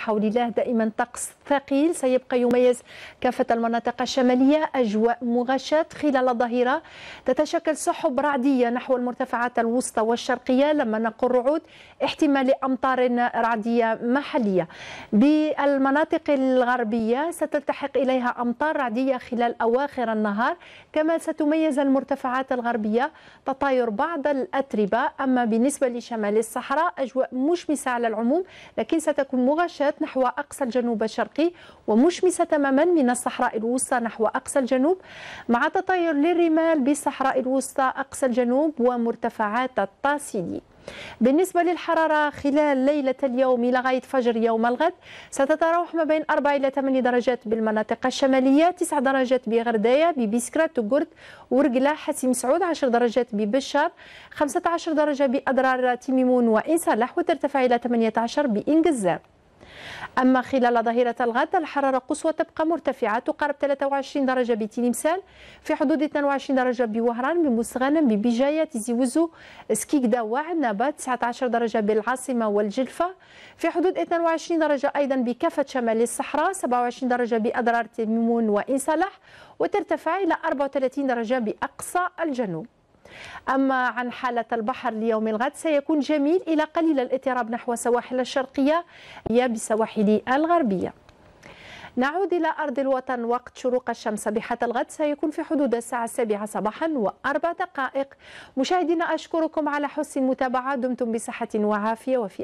حول الله دائما طقس ثقيل سيبقى يميز كافة المناطق الشمالية أجواء مغشاة خلال الظهيرة تتشكل سحب رعدية نحو المرتفعات الوسطى والشرقية لما نقر رعود احتمال امطار رعدية محلية بالمناطق الغربية ستلتحق إليها أمطار رعدية خلال أواخر النهار كما ستميز المرتفعات الغربية تطاير بعض الأتربة أما بالنسبة لشمال الصحراء أجواء مشمسة على العموم لكن ستكون مغشاة متجهات نحو أقصى الجنوب الشرقي ومشمسة تماما من الصحراء الوسطى نحو أقصى الجنوب مع تطاير للرمال بالصحراء الوسطى أقصى الجنوب ومرتفعات الطاسيدي بالنسبة للحرارة خلال ليلة اليوم لغاية فجر يوم الغد ستتراوح ما بين 4 إلى 8 درجات بالمناطق الشمالية 9 درجات بغرداية ببسكرة تقرد ورقلة حسيم سعود 10 درجات ببشار 15 درجة بأضرار تيميمون وإنسالح وترتفع إلى 18 بإنجزار أما خلال ظهيرة الغد الحرارة القصوى تبقى مرتفعة تقارب 23 درجة بتلمسان في حدود 22 درجة بوهران بمسغنم ببجاية تيزي وزو سكيكدا وعنبة 19 درجة بالعاصمة والجلفة في حدود 22 درجة أيضا بكافة شمال الصحراء 27 درجة بأضرار تيمون وإنسلح وترتفع إلى 34 درجة بأقصى الجنوب أما عن حالة البحر ليوم الغد سيكون جميل إلى قليل الاضطراب نحو سواحل الشرقية بسواحل الغربية نعود إلى أرض الوطن وقت شروق الشمس بحة الغد سيكون في حدود الساعة السابعة صباحا وأربع دقائق مشاهدينا أشكركم على حسن المتابعة دمتم بصحة وعافية وفي